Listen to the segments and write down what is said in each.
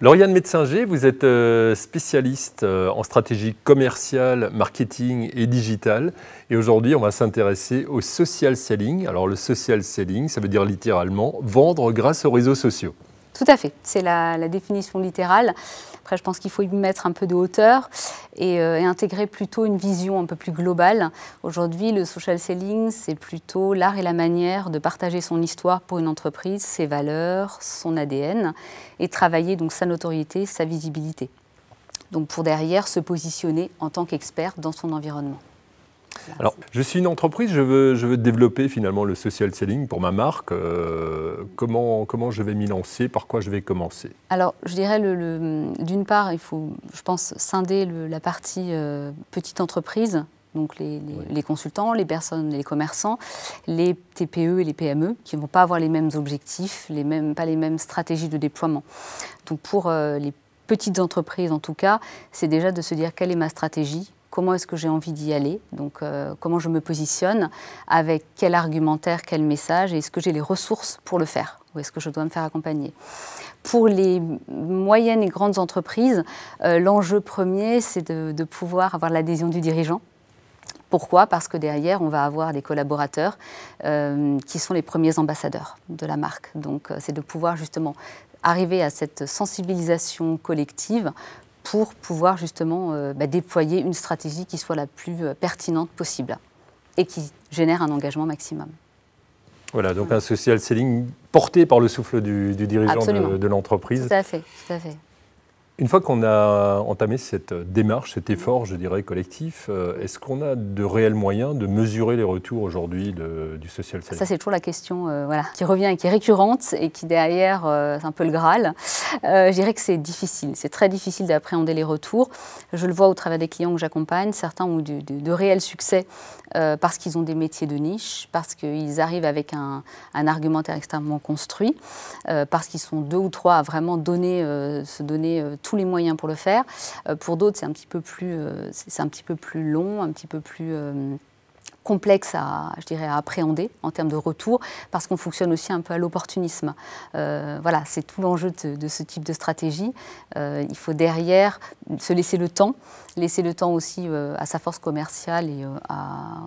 Lauriane Médecinger, vous êtes euh, spécialiste euh, en stratégie commerciale, marketing et digital. Et aujourd'hui, on va s'intéresser au social selling. Alors, le social selling, ça veut dire littéralement vendre grâce aux réseaux sociaux. Tout à fait, c'est la, définition littérale. Après, je pense qu'il faut y mettre un peu de hauteur et, euh, et, intégrer plutôt une vision un peu plus globale. Aujourd'hui, le social selling, c'est plutôt l'art et la manière de partager son histoire pour une entreprise, ses valeurs, son ADN, et travailler donc sa notoriété, sa visibilité. Donc pour derrière se positionner en tant qu'expert dans son environnement. Alors, je suis une entreprise, je veux, développer finalement le social selling pour ma marque. Euh, comment, je vais m'y lancer Par quoi je vais commencer Alors, je dirais, d'une part, il faut, je pense, scinder la partie euh, petite entreprise, donc les, consultants, les personnes, les commerçants, les TPE et les PME, qui ne vont pas avoir les mêmes objectifs, les mêmes, pas les mêmes stratégies de déploiement. Donc, pour euh, les petites entreprises, en tout cas, c'est déjà de se dire quelle est ma stratégie, comment est-ce que j'ai envie d'y aller, donc euh, comment je me positionne, avec quel argumentaire, quel message, et est-ce que j'ai les ressources pour le faire, ou est-ce que je dois me faire accompagner. Pour les moyennes et grandes entreprises, euh, l'enjeu premier, c'est de, pouvoir avoir l'adhésion du dirigeant. Pourquoi Parce que derrière, on va avoir des collaborateurs euh, qui sont les premiers ambassadeurs de la marque. Donc, c'est de pouvoir justement arriver à cette sensibilisation collective pour pouvoir justement euh, bah, déployer une stratégie qui soit la plus euh, pertinente possible et qui génère un engagement maximum. Voilà, donc un social selling porté par le souffle du, dirigeant de, l'entreprise. Tout à fait, tout à fait. Une fois qu'on a entamé cette démarche, cet effort, je dirais, collectif, euh, est-ce qu'on a de réels moyens de mesurer les retours aujourd'hui du social Ça, c'est toujours la question euh, voilà, qui revient et qui est récurrente et qui, derrière, euh, c'est un peu le Graal. je dirais que c'est difficile. C'est très difficile d'appréhender les retours. Je le vois au travers des clients que j'accompagne. Certains ont de, réels succès parce qu'ils ont des métiers de niche, parce qu'ils arrivent avec un, un, argumentaire extrêmement construit, parce qu'ils sont deux ou trois à vraiment donner, se donner tout les moyens pour le faire. Euh, pour d'autres, c'est un, petit peu plus, euh, c'est un petit peu plus long, un petit peu plus euh, complexe à, je dirais, à appréhender en termes de retour, parce qu'on fonctionne aussi un peu à l'opportunisme. voilà, c'est tout l'enjeu de, ce type de stratégie. il faut derrière se laisser le temps laisser le temps aussi euh, à sa force commerciale et euh,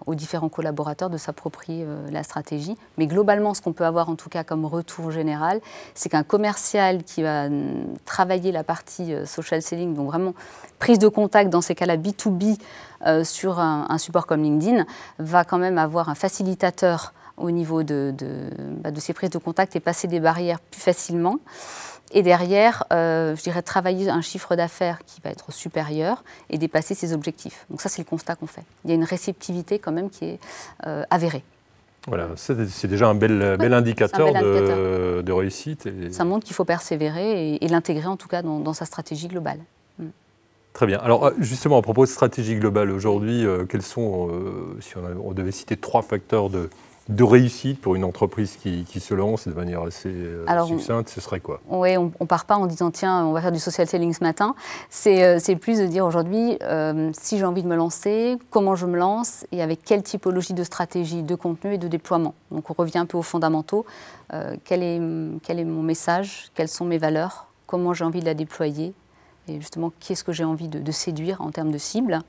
aux différents collaborateurs de s'approprier euh, la stratégie. Mais globalement, ce qu'on peut avoir en tout cas comme retour général, c'est qu'un commercial qui va mm, travailler la partie social selling, donc vraiment prise de contact dans ces cas-là B2B sur un, support comme LinkedIn, va quand même avoir un facilitateur au niveau de, bah, de, ces prises de contact et passer des barrières plus facilement. Et derrière, euh, je dirais travailler un chiffre d'affaires qui va être supérieur et dépasser ses objectifs. Donc ça, c'est le constat qu'on fait. Il y a une réceptivité quand même qui est euh, avérée. Voilà, c'est déjà un bel, bel indicateur, De, réussite. Ça montre qu'il faut persévérer et, l'intégrer en tout cas dans, sa stratégie globale. Mm. Très bien. Alors euh, justement, à propos de stratégie globale, aujourd'hui, quels sont, si on, on devait citer trois facteurs de, de réussite pour une entreprise qui, se lance de manière assez euh, succincte, ce serait quoi Oui, on ne part pas en disant tiens, on va faire du social selling ce matin. C'est euh, plus de dire aujourd'hui, euh, si j'ai envie de me lancer, comment je me lance et avec quelle typologie de stratégie, de contenu et de déploiement. Donc on revient un peu aux fondamentaux. quel, est, quel est mon message Quelles sont mes valeurs Comment j'ai envie de la déployer Et justement, quest ce que j'ai envie de, de séduire en termes de cible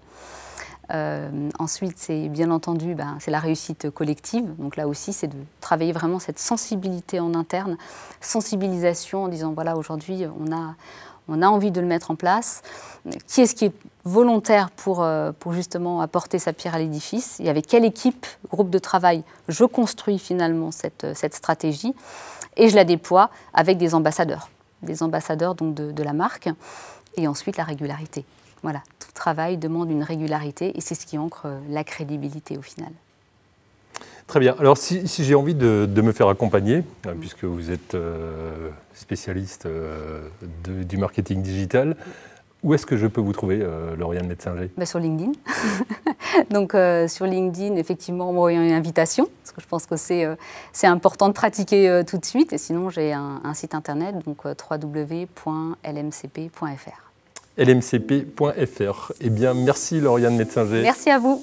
euh, ensuite, c'est bien entendu, ben, c'est la réussite collective. Donc là aussi, c'est de travailler vraiment cette sensibilité en interne, sensibilisation en disant voilà, aujourd'hui, on a, envie de le mettre en place. Qui est-ce qui est volontaire euh, pour, justement apporter sa pierre à l'édifice Et avec quelle équipe, groupe de travail, je construis finalement cette, stratégie et je la déploie avec des ambassadeurs, des ambassadeurs de la marque, et ensuite la régularité. Voilà, tout travail demande une régularité et c'est ce qui ancre euh, la crédibilité au final. Très bien. Alors, si, j'ai envie de, me faire accompagner, euh, mm. puisque vous êtes euh, spécialiste du marketing digital, où est-ce que je peux vous trouver, Lauriane Metzinger bah, Sur LinkedIn. Donc, sur LinkedIn, effectivement, envoyant une invitation, parce que je pense que c'est important de pratiquer tout de suite. Et sinon, j'ai un, site internet, donc www.lmcp.fr lmcp.fr. Eh bien, merci Lauriane Metzinger. Merci à vous.